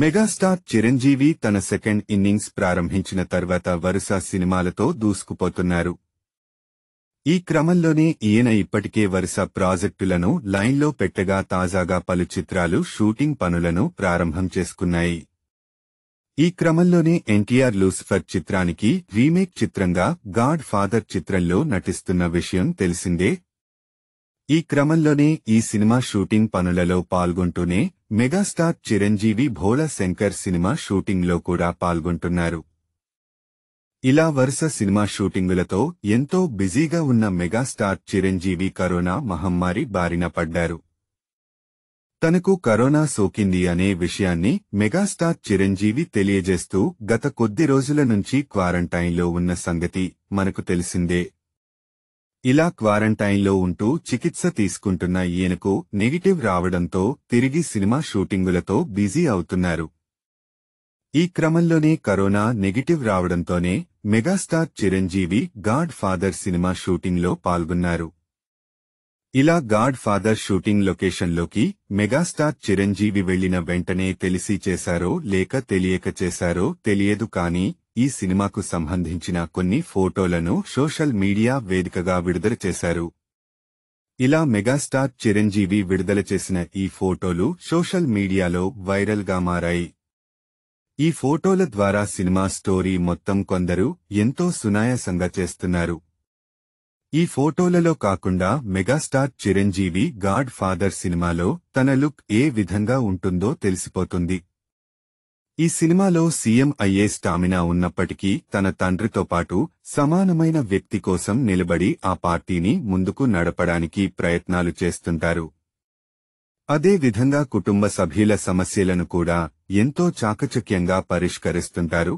megastar Chiranjeevi తన second innings ప్రారంభించిన తర్వాత వరుస సినిమాలతో దూసుకుపోతున్నారు ఈ క్రమంలోనే ఈయన ఇప్పటికే వరుస ప్రాజెక్టులను లైన్లో పెట్టగా తాజాగా పలు చిత్రాలు షూటింగ్ పనులను ప్రారంభం చేసుకున్నాయి ఈ క్రమంలోనే ఎన్టీఆర్ లూసిఫర్ చిత్రానికి రీమేక్ చిత్రంగా గాడ్ ఫాదర్ చిత్రంలో నటిస్తున్న విషయం తెలిసిందే ఈ క్రమంలోనే ఈ సినిమా షూటింగ్ పనులలో పాల్గొంటూనే మెగాస్టార్ చిరంజీవి భోళా శంకర్ సినిమా షూటింగ్లో కూడా పాల్గొంటున్నారు ఇలా వరుస సినిమా షూటింగులతో ఎంతో బిజీగా ఉన్న మెగాస్టార్ చిరంజీవి కరోనా మహమ్మారి బారిన పడ్డారు తనకు కరోనా సోకింది అనే విషయాన్ని మెగాస్టార్ చిరంజీవి తెలియజేస్తూ గత కొద్ది రోజుల నుంచి క్వారంటైన్లో ఉన్న సంగతి మనకు తెలిసిందే ఇలా క్వారంటైన్లో ఉంటూ చికిత్స తీసుకుంటున్న ఈయనకు నెగిటివ్ రావడంతో తిరిగి సినిమా షూటింగులతో బిజీ అవుతున్నారు ఈ క్రమంలోనే కరోనా నెగిటివ్ రావడంతోనే megastar Chiranjeevi God Father cinema షూటింగ్లో పాల్గొన్నారు ఇలా గాడ్ ఫాదర్ షూటింగ్ లొకేషన్లోకి మెగాస్టార్ చిరంజీవి వెళ్లిన వెంటనే తెలిసి చేశారో లేక తెలియక చేశారో తెలియదు కానీ ఈ సినిమాకు సంబంధించిన కొన్ని ఫోటోలను సోషల్ మీడియా వేదికగా విడుదల చేశారు ఇలా మెగాస్టార్ చిరంజీవి విడుదల చేసిన ఈ ఫోటోలు సోషల్ మీడియాలో వైరల్గా మారాయి ఈ ఫోటోల ద్వారా సినిమా స్టోరీ మొత్తం కొందరు ఎంతో సునాయాసంగా చేస్తున్నారు ఈ ఫోటోలలో కాకుండా మెగాస్టార్ చిరంజీవి గాడ్ ఫాదర్ సినిమాలో తన లుక్ ఏ విధంగా ఉంటుందో తెలిసిపోతుంది ఈ సినిమాలో సీఎం అయ్యే స్టామినా ఉన్నప్పటికీ తన తండ్రితో పాటు సమానమైన వ్యక్తి కోసం నిలబడి ఆ పార్టీని ముందుకు నడపడానికి ప్రయత్నాలు చేస్తుంటారు అదే విధంగా కుటుంబ సభ్యుల సమస్యలను కూడా ఎంతో చాకచక్యంగా పరిష్కరిస్తుంటారు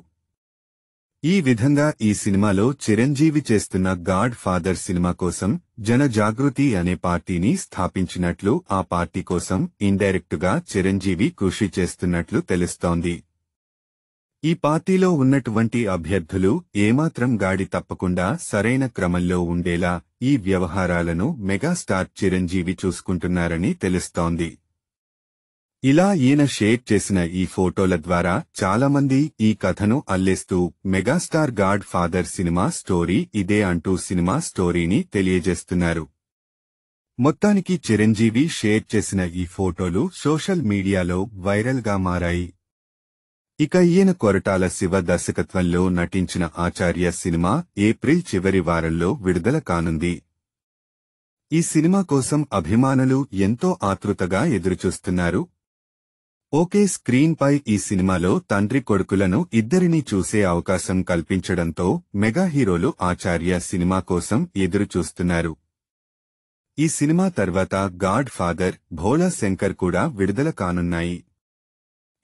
ఈ విధంగా ఈ సినిమాలో చిరంజీవి చేస్తున్న గాడ్ ఫాదర్ సినిమా కోసం జనజాగృతి అనే పార్టీని స్థాపించినట్లు ఆ పార్టీ కోసం ఇండైరెక్టుగా చిరంజీవి కృషి చేస్తున్నట్లు తెలుస్తోంది ఈ పార్టీలో ఉన్నటువంటి అభ్యర్థులు ఏమాత్రం గాడి తప్పకుండా సరైన క్రమంలో ఉండేలా ఈ వ్యవహారాలను మెగాస్టార్ చిరంజీవి చూసుకుంటున్నారని తెలుస్తోంది ఇలా ఈయన షేర్ చేసిన ఈ ఫోటోల ద్వారా చాలామంది ఈ కథను అల్లేస్తూ megastar God Father cinema story ఇదే అంటూ సినిమా స్టోరీని తెలియజేస్తున్నారు మొత్తానికి చిరంజీవి షేర్ చేసిన ఈ ఫోటోలు సోషల్ మీడియాలో వైరల్గా మారాయి ఇక ఈయన కొరటాల శివ దర్శకత్వంలో నటించిన ఆచార్య సినిమా ఏప్రిల్ చివరి వారంలో విడుదల కానుంది ఈ సినిమా కోసం అభిమానులు ఎంతో ఆతృతగా ఎదురుచూస్తున్నారు ఓకే స్క్రీన్పై ఈ సినిమాలో తండ్రి కొడుకులను ఇద్దరినీ చూసే అవకాశం కల్పించడంతో మెగా హీరోలు ఆచార్య సినిమా కోసం ఎదురుచూస్తున్నారు ఈ సినిమా తర్వాత గాడ్ ఫాదర్ భోళా శంకర్ కూడా విడుదల కానున్నాయి